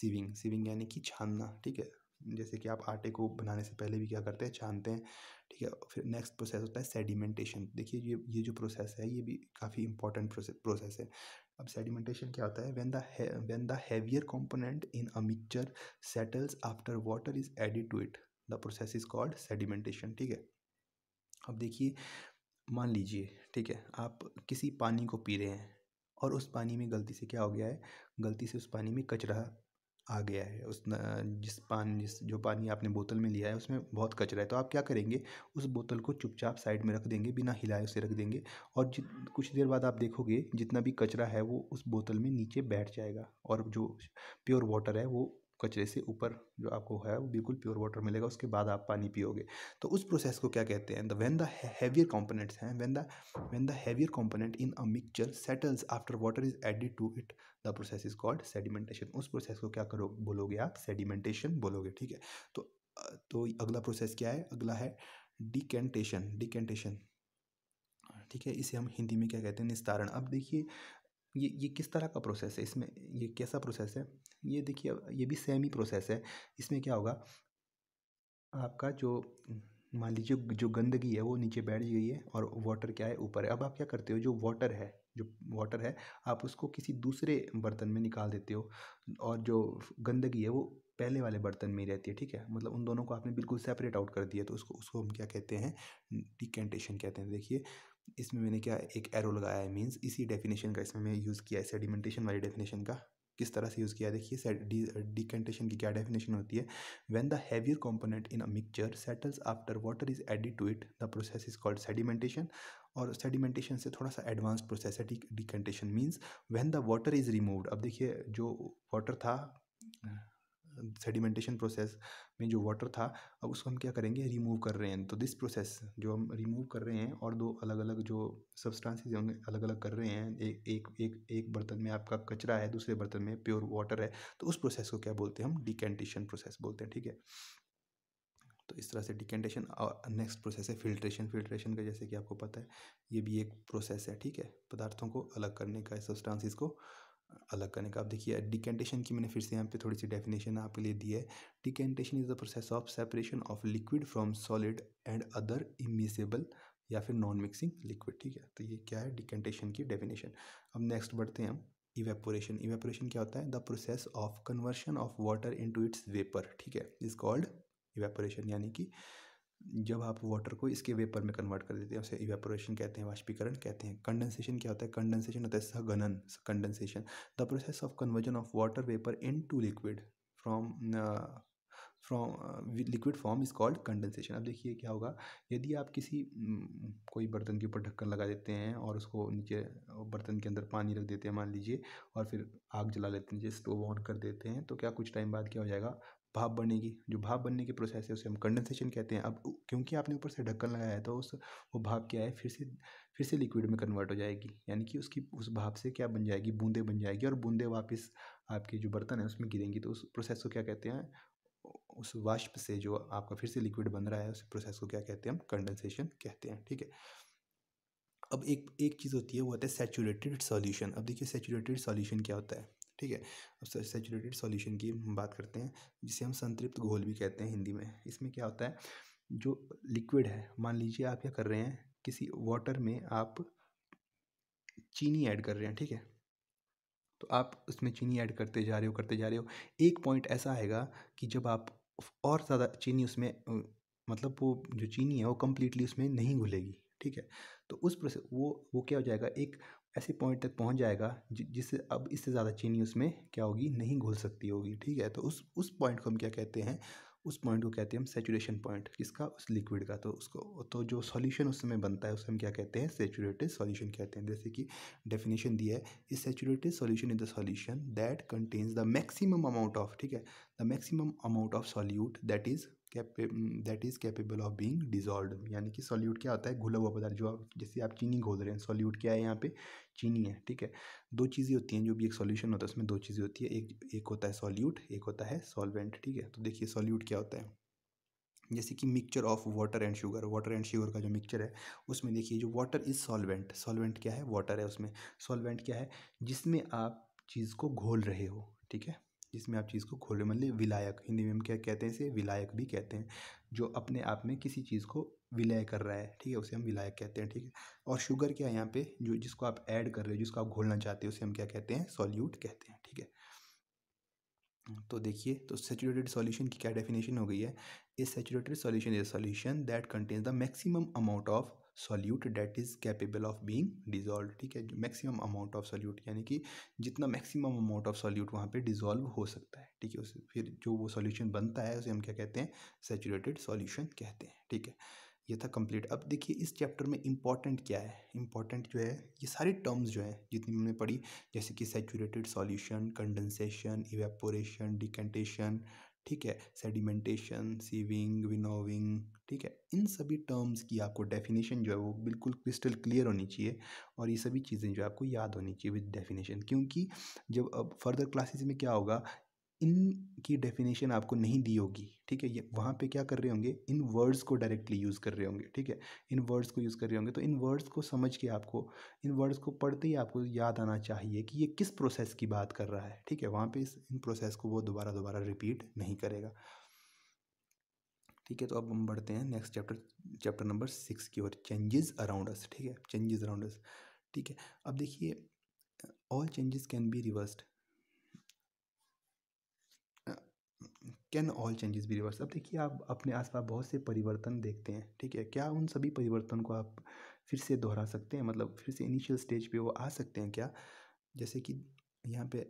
सीविंग सीविंग यानी कि छानना ठीक है जैसे कि आप आटे को बनाने से पहले भी क्या करते हैं छानते हैं ठीक है फिर नेक्स्ट प्रोसेस होता है सेडिमेंटेशन देखिए ये ये जो प्रोसेस है ये भी काफ़ी इंपॉर्टेंट प्रोसेस है अब सेडिमेंटेशन क्या होता है when the when the heavier component in a mixture settles after water is added to it the process is called sedimentation ठीक है अब देखिए मान लीजिए ठीक है आप किसी पानी को पी रहे हैं और उस पानी में गलती से क्या हो गया है गलती से उस पानी में कचरा आ गया है उस जिस पानी जिस जो पानी आपने बोतल में लिया है उसमें बहुत कचरा है तो आप क्या करेंगे उस बोतल को चुपचाप साइड में रख देंगे बिना हिलाए उसे रख देंगे और जित कुछ देर बाद आप देखोगे जितना भी कचरा है वो उस बोतल में नीचे बैठ जाएगा और जो प्योर वाटर है वो कचरे से ऊपर जो आपको है वो बिल्कुल प्योर वाटर मिलेगा उसके बाद आप पानी पियोगे तो उस प्रोसेस को क्या कहते हैं the when the heavier components हैं when the when the heavier component in a mixture settles after water is added to it the process is called sedimentation उस प्रोसेस को क्या करो बोलोगे आप सेडिमेंटेशन बोलोगे ठीक है तो तो अगला प्रोसेस क्या है अगला है डिकेंटेशन डिकेंटेशन ठीक है इसे हम हिंदी में क्या कहते हैं निस्तारण अब देखिए ये ये किस तरह का प्रोसेस है इसमें ये कैसा प्रोसेस है ये देखिए ये भी सेम ही प्रोसेस है इसमें क्या होगा आपका जो मान लीजिए जो गंदगी है वो नीचे बैठ गई है और वाटर क्या है ऊपर है अब आप क्या करते हो जो वाटर है जो वाटर है आप उसको किसी दूसरे बर्तन में निकाल देते हो और जो गंदगी है वो पहले वाले बर्तन में ही रहती है ठीक है मतलब उन दोनों को आपने बिल्कुल सेपरेट आउट कर दिया तो उसको उसको हम क्या कहते हैं डिकेंटेशन कहते हैं देखिए इसमें मैंने क्या एक एरो लगाया है मीन्स इसी डेफिनेशन का इसमें मैं यूज़ किया है सेडिमेंटेशन वाली डेफिनेशन का किस तरह से यूज़ किया देखिए डिकेंटेशन की क्या डेफिनेशन होती है when the heavier component in a mixture settles after water is added to it the process is called sedimentation और सेडिमेंटेशन से थोड़ा सा एडवांस प्रोसेस है decantation means when the water is removed अब देखिए जो वाटर था सेडिमेंटेशन प्रोसेस में जो वाटर था अब उसको हम क्या करेंगे रिमूव कर रहे हैं तो दिस प्रोसेस जो हम रिमूव कर रहे हैं और दो अलग अलग जो सब्सटेंसेस हैं उन्हें अलग अलग कर रहे हैं एक एक एक एक बर्तन में आपका कचरा है दूसरे बर्तन में प्योर वाटर है तो उस प्रोसेस को क्या बोलते हैं हम डिकेंटेशन प्रोसेस बोलते हैं ठीक है तो इस तरह से डिकेंटेशन और नेक्स्ट प्रोसेस है फिल्ट्रेशन फिल्ट्रेशन का जैसे कि आपको पता है ये भी एक प्रोसेस है ठीक है पदार्थों को अलग करने का सब्सटेंसेस को अलग करने का आप देखिए डिकेंटेशन की मैंने फिर से यहाँ पे थोड़ी सी डेफिनेशन आपके लिए दी है decantation is the process of separation of liquid from solid and other immiscible या फिर नॉन मिक्सिंग लिक्विड ठीक है तो ये क्या है डिकेंटेशन की डेफिनेशन अब नेक्स्ट बढ़ते हैं हम इवेपोरेशन इवेपोरेशन क्या होता है the process of conversion of water in its vapour ठीक है इज कॉल्ड इवेपोरेशन यानी कि जब आप वाटर को इसके वेपर में कन्वर्ट कर देते हैं उसे इवेपोरेशन कहते हैं वाष्पीकरण कहते हैं कंडेंसेशन क्या होता है कंडेंसेशन होता है सघनन condensation the process of conversion of water vapour into liquid from from liquid form is called condensation अब देखिए क्या होगा यदि आप किसी कोई बर्तन के ऊपर ढक्कन लगा देते हैं और उसको नीचे बर्तन के अंदर पानी रख देते हैं मान लीजिए और फिर आग जला लेते हैं नीचे स्टोव ऑन कर देते हैं तो क्या कुछ टाइम बाद क्या हो जाएगा भाप बनेगी जो भाप बनने की प्रोसेस है उसे हम कंडेंसेशन कहते हैं अब क्योंकि आपने ऊपर से ढक्कन लगाया है तो उस वो भाप क्या है फिर से फिर से लिक्विड में कन्वर्ट हो जाएगी यानी कि उसकी उस भाप से क्या बन जाएगी बूंदे बन जाएगी और बूंदे वापस आपके जो बर्तन है उसमें गिरेंगी तो उस प्रोसेस को क्या कहते हैं उस वाष्प से जो आपका फिर से लिक्विड बन रहा है उस प्रोसेस को क्या कहते हैं हम कंडेंसेशन कहते हैं ठीक है अब एक एक चीज़ होती है वो होता है सेचूरेटेड सॉल्यूशन अब देखिए सेचूरेटेड सॉल्यूशन क्या होता है ठीक है अब सॉल्यूशन की हम बात करते हैं जिसे हम संतृप्त घोल भी कहते हैं हिंदी में इसमें क्या होता है जो लिक्विड है मान लीजिए आप क्या कर रहे हैं किसी वाटर में आप चीनी ऐड कर रहे हैं ठीक है तो आप उसमें चीनी ऐड करते जा रहे हो करते जा रहे हो एक पॉइंट ऐसा आएगा कि जब आप और ज़्यादा चीनी उसमें मतलब वो जो चीनी है वो कम्प्लीटली उसमें नहीं घुलेगी ठीक है तो उस प्रोसेस वो वो क्या हो जाएगा एक ऐसे पॉइंट तक पहुंच जाएगा जिससे अब इससे ज़्यादा चीनी उसमें क्या होगी नहीं घुल सकती होगी ठीक है तो उस उस पॉइंट को हम क्या कहते हैं उस पॉइंट को कहते हैं हम सेचुरेशन पॉइंट किसका उस लिक्विड का तो उसको तो जो सॉल्यूशन उस समय बनता है उसे हम क्या कहते हैं सेचुरेटेड सॉल्यूशन कहते हैं जैसे कि डेफिनेशन दिया है इस saturated solution is the solution that contains the maximum amount of ठीक है the maximum amount of solute that is that is capable of being dissolve यानी कि सॉल्यूट क्या होता है घुला हुआ पदार्थ जो आप जैसे आप चीनी घोल रहे हैं सॉल्यूट क्या है यहाँ पे चीनी है ठीक है दो चीज़ें होती हैं जो भी एक सॉल्यूशन होता है उसमें दो चीज़ें होती है एक एक होता है सॉल्यूट एक होता है सॉल्वेंट ठीक है तो देखिए सॉल्यूट क्या होता है जैसे कि mixture of water and sugar water and sugar का जो मिक्सचर है उसमें देखिए जो वाटर इज़ सॉल्वेंट सॉल्वेंट क्या है वाटर है उसमें सॉल्वेंट क्या है जिसमें आप चीज़ को घोल रहे हो ठीक है जिसमें आप चीज़ को खोले मतलब विलायक हिंदी में हम क्या कहते हैं इसे विलायक भी कहते हैं जो अपने आप में किसी चीज़ को विलय कर रहा है ठीक है उसे हम विलायक कहते हैं ठीक है और शुगर क्या है यहाँ पे जो जिसको आप ऐड कर रहे हो जिसको आप घोलना चाहते हो उसे हम क्या कहते हैं सॉल्यूट कहते हैं ठीक है तो देखिए तो सेचुरेटेड सॉल्यूशन की क्या डेफिनेशन हो गई है a saturated solution is solution that contains the maximum amount of solute that is capable of being dissolve ठीक है मैक्सिमम अमाउंट ऑफ सॉल्यूट यानी कि जितना मैक्सिमम अमाउंट ऑफ सॉल्यूट वहाँ पे डिजॉल्व हो सकता है ठीक है उस फिर जो वो सॉल्यूशन बनता है उसे हम क्या कहते हैं सेचुरेटेड सॉल्यूशन कहते हैं ठीक है ये था कंप्लीट अब देखिए इस चैप्टर में इम्पॉर्टेंट क्या है इम्पॉर्टेंट जो है ये सारे टर्म्स जो हैं जितनी हमने पढ़ी जैसे कि saturated solution condensation evaporation decantation ठीक है सेडिमेंटेशन सीविंग विनोविंग ठीक है इन सभी टर्म्स की आपको डेफिनेशन जो है वो बिल्कुल क्रिस्टल क्लियर होनी चाहिए और ये सभी चीज़ें जो है आपको याद होनी चाहिए विद डेफिनेशन क्योंकि जब अब फर्दर क्लासेस में क्या होगा इनकी डेफिनेशन आपको नहीं दी होगी ठीक है ये वहाँ पे क्या कर रहे होंगे इन वर्ड्स को डायरेक्टली यूज़ कर रहे होंगे ठीक है इन वर्ड्स को यूज़ कर रहे होंगे तो इन वर्ड्स को समझ के आपको इन वर्ड्स को पढ़ते ही आपको याद आना चाहिए कि ये किस प्रोसेस की बात कर रहा है ठीक है वहाँ पे इस इन प्रोसेस को वो दोबारा दोबारा रिपीट नहीं करेगा ठीक है तो अब हम बढ़ते हैं next chapter chapter number six की ओर चेंजेस अराउंड अस ठीक है चेंजेस अराउंड अस ठीक है अब देखिए all changes can be reversed can all changes be reverse अब देखिए आप अपने आसपास बहुत से परिवर्तन देखते हैं ठीक है क्या उन सभी परिवर्तन को आप फिर से दोहरा सकते हैं मतलब फिर से इनिशियल स्टेज पे वो आ सकते हैं क्या जैसे कि यहाँ पे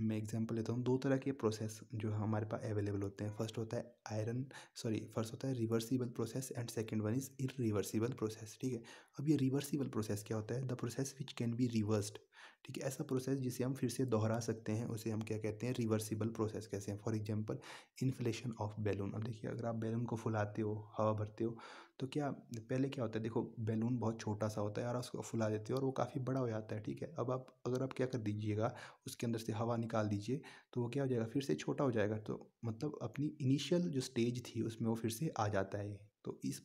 मैं एग्जांपल लेता हूँ दो तरह के प्रोसेस जो हमारे पास अवेलेबल होते हैं फर्स्ट होता है आयरन सॉरी फर्स्ट होता है reversible process and second one is irreversible process ठीक है अब ये रिवर्सिबल प्रोसेस क्या होता है the process which can be reversed ठीक है ऐसा प्रोसेस जिसे हम फिर से दोहरा सकते हैं उसे हम क्या कहते हैं रिवर्सिबल प्रोसेस कहते हैं for example inflation of balloon अब देखिए अगर आप बैलून को फुलाते हो हवा भरते हो तो क्या पहले क्या होता है देखो बैलून बहुत छोटा सा होता है और उसको फुला देते हो और वो काफ़ी बड़ा हो जाता है ठीक है अब आप अगर आप क्या कर दीजिएगा उसके अंदर से हवा निकाल दीजिए तो वो क्या हो जाएगा फिर से छोटा हो जाएगा तो मतलब अपनी इनिशियल जो स्टेज थी उसमें वो फिर से आ जाता है तो इस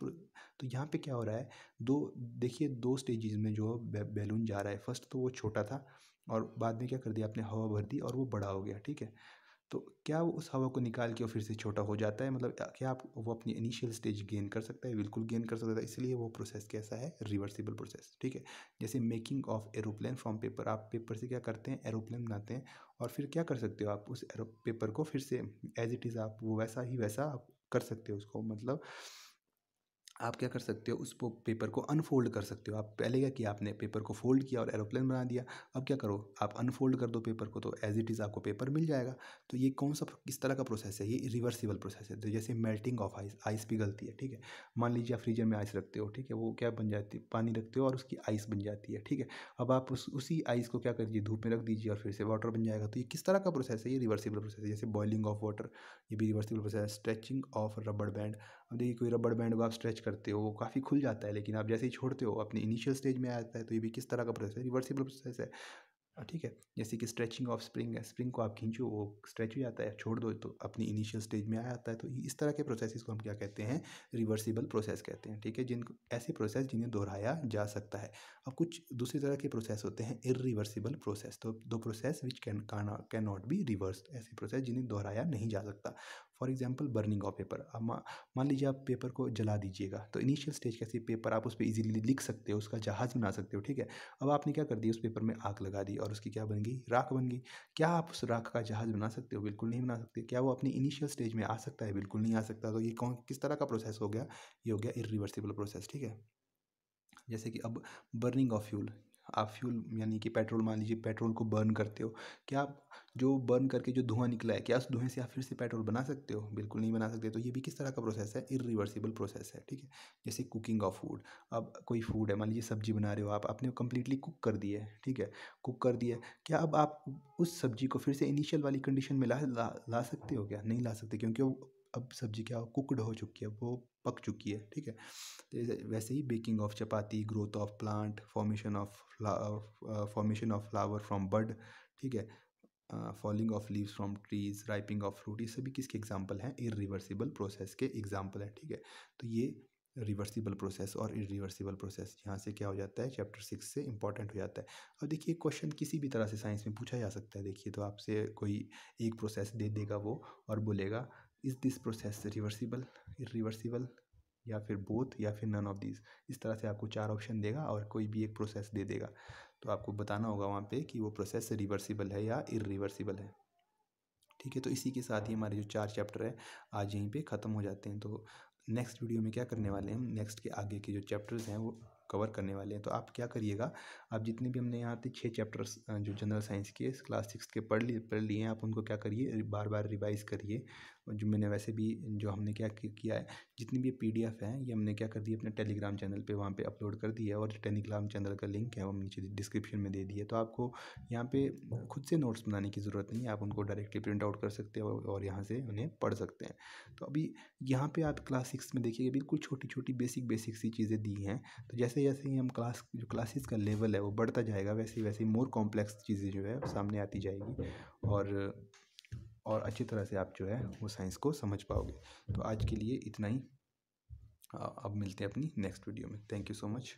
तो यहाँ पे क्या हो रहा है दो देखिए दो स्टेजेस में जो बैलून जा रहा है फर्स्ट तो वो छोटा था और बाद में क्या कर दिया आपने हवा भर दी और वो बड़ा हो गया ठीक है तो क्या वो उस हवा को निकाल के और फिर से छोटा हो जाता है मतलब क्या आप वो अपनी इनिशियल स्टेज गेन कर सकता है बिल्कुल गेन कर सकता है इसलिए वो प्रोसेस कैसा है रिवर्सिबल प्रोसेस ठीक है जैसे making of aeroplane from paper आप पेपर से क्या करते हैं एरोप्लेन बनाते हैं और फिर क्या कर सकते हो आप उस पेपर को फिर से एज इट इज़ आप वो वैसा ही वैसा आप कर सकते हो उसको मतलब आप क्या कर सकते हो उस पेपर को अनफोल्ड कर सकते हो आप पहले क्या किया आपने पेपर को फोल्ड किया और एरोप्लेन बना दिया अब क्या करो आप अनफोल्ड कर दो पेपर को तो एज इट इज़ आपको पेपर मिल जाएगा तो ये कौन सा किस तरह का प्रोसेस है ये रिवर्सिबल प्रोसेस है तो जैसे मेल्टिंग ऑफ आइस आइस पिघलती है ठीक है मान लीजिए आप फ्रीजर में आइस रखते हो ठीक है वो क्या बन जाती है पानी रखते हो और उसकी आइस बन जाती है ठीक है अब आप उस उसी आइस को क्या करिए धूप में रख दीजिए और फिर से वाटर बन जाएगा तो ये किस तरह का प्रोसेस है ये रिवर्सिबल प्रोसेस है जैसे बॉइलिंग ऑफ वाटर ये भी रिवर्सिबल प्रोसेस है स्ट्रेचिंग ऑफ रबड़ बैंड अब देखिए कोई रबड़ बैंड को आप स्ट्रेच करते हो वो काफ़ी खुल जाता है लेकिन आप जैसे ही छोड़ते हो अपने इनिशियल स्टेज में आ जाता है तो ये भी किस तरह का प्रोसेस है रिवर्सिबल प्रोसेस है ठीक है जैसे कि स्ट्रेचिंग ऑफ स्प्रिंग है स्प्रिंग को आप खींचो वो स्ट्रेच हो जाता है छोड़ दो तो अपनी इनिशियल स्टेज में आ जाता है तो इस तरह के प्रोसेस को हम क्या कहते हैं रिवर्सिबल प्रोसेस कहते हैं ठीक है जिनको ऐसे प्रोसेस जिन्हें दोहराया जा सकता है अब कुछ दूसरी तरह के प्रोसेस होते हैं इरिवर्सिबल प्रोसेस तो दो process which can can not be reverse ऐसे प्रोसेस जिन्हें दोहराया नहीं जा सकता for example burning of paper अब मान लीजिए आप पेपर को जला दीजिएगा तो इनिशियल स्टेज कैसे पेपर आप उस पर ईजिली लिख सकते हो उसका जहाज बना सकते हो ठीक है अब आपने क्या कर दिया उस पेपर में आग लगा दी और उसकी क्या बन गई राख बन गई क्या आप उस राख का जहाज बना सकते हो बिल्कुल नहीं बना सकते क्या वो अपनी इनिशियल स्टेज में आ सकता है बिल्कुल नहीं आ सकता तो ये कौन किस तरह का प्रोसेस हो गया ये हो गया इरिवर्सिबल प्रोसेस ठीक है जैसे कि अब बर्निंग ऑफ फ्यूल आप फ्यूल यानी कि पेट्रोल मान लीजिए पेट्रोल को बर्न करते हो क्या आप जो बर्न करके जो धुआं निकला है क्या उस धुएं से आप फिर से पेट्रोल बना सकते हो बिल्कुल नहीं बना सकते तो ये भी किस तरह का प्रोसेस है इरिवर्सिबल प्रोसेस है ठीक है जैसे कुकिंग ऑफ फूड अब कोई फूड है मान लीजिए सब्जी बना रहे हो आप आपने कंप्लीटली कुक कर दी है ठीक है कुक कर दिया क्या अब आप उस सब्जी को फिर से इनिशियल वाली कंडीशन में ला ला, ला सकते हो क्या नहीं ला सकते क्योंकि वो अब सब्ज़ी क्या कुकड हो चुकी है वो पक चुकी है ठीक है तो वैसे ही baking of chapati growth of plant formation of formation of flower from bud ठीक है falling of leaves from trees ripening of fruit ये सभी किसके एग्जाम्पल हैं इरिवर्सिबल प्रोसेस के एग्जाम्पल हैं ठीक है तो ये रिवर्सिबल प्रोसेस और इरिवर्सिबल प्रोसेस यहाँ से क्या हो जाता है चैप्टर सिक्स से इंपॉर्टेंट हो जाता है अब देखिए क्वेश्चन किसी भी तरह से साइंस में पूछा जा सकता है देखिए तो आपसे कोई एक प्रोसेस दे देगा वो और बोलेगा is this process reversible reversible या फिर बोथ या फिर नन ऑफ दिस इस तरह से आपको चार ऑप्शन देगा और कोई भी एक प्रोसेस दे देगा तो आपको बताना होगा वहाँ पे कि वो प्रोसेस रिवर्सिबल है या इरिवर्सिबल है ठीक है तो इसी के साथ ही हमारे जो चार चैप्टर है आज यहीं पे ख़त्म हो जाते हैं तो नेक्स्ट वीडियो में क्या करने वाले हैं नेक्स्ट के आगे के जो चैप्टर्स हैं वो कवर करने वाले हैं तो आप क्या करिएगा आप जितने भी हमने यहाँ पे छः चैप्टर्स जो जनरल साइंस के क्लास सिक्स के पढ़ लिए पढ़ लिए हैं आप उनको क्या करिए बार बार रिवाइज़ करिए और जो मैंने वैसे भी जो हमने क्या किया है जितनी भी पी डी एफ है ये हमने क्या कर दी अपने टेलीग्राम चैनल पर वहाँ पर अपलोड कर दिया है और टेलीग्राम चैनल का लिंक है वो नीचे डिस्क्रिप्शन में दे दिया तो आपको यहाँ पर खुद से नोट्स बनाने की ज़रूरत नहीं है आप उनको डायरेक्टली प्रिंट आउट कर सकते हो और यहाँ से उन्हें पढ़ सकते हैं तो अभी यहाँ पर आप क्लास सिक्स में देखिए बिल्कुल छोटी छोटी बेसिक बेसिक सी चीज़ें दी हैं तो जैसे जैसे ही हम क्लास जो क्लासेस का लेवल है वो बढ़ता जाएगा वैसे वैसे मोर कॉम्प्लेक्स चीज़ें जो है सामने आती जाएगी और और अच्छी तरह से आप जो है वो साइंस को समझ पाओगे तो आज के लिए इतना ही अब मिलते हैं अपनी नेक्स्ट वीडियो में थैंक यू सो मच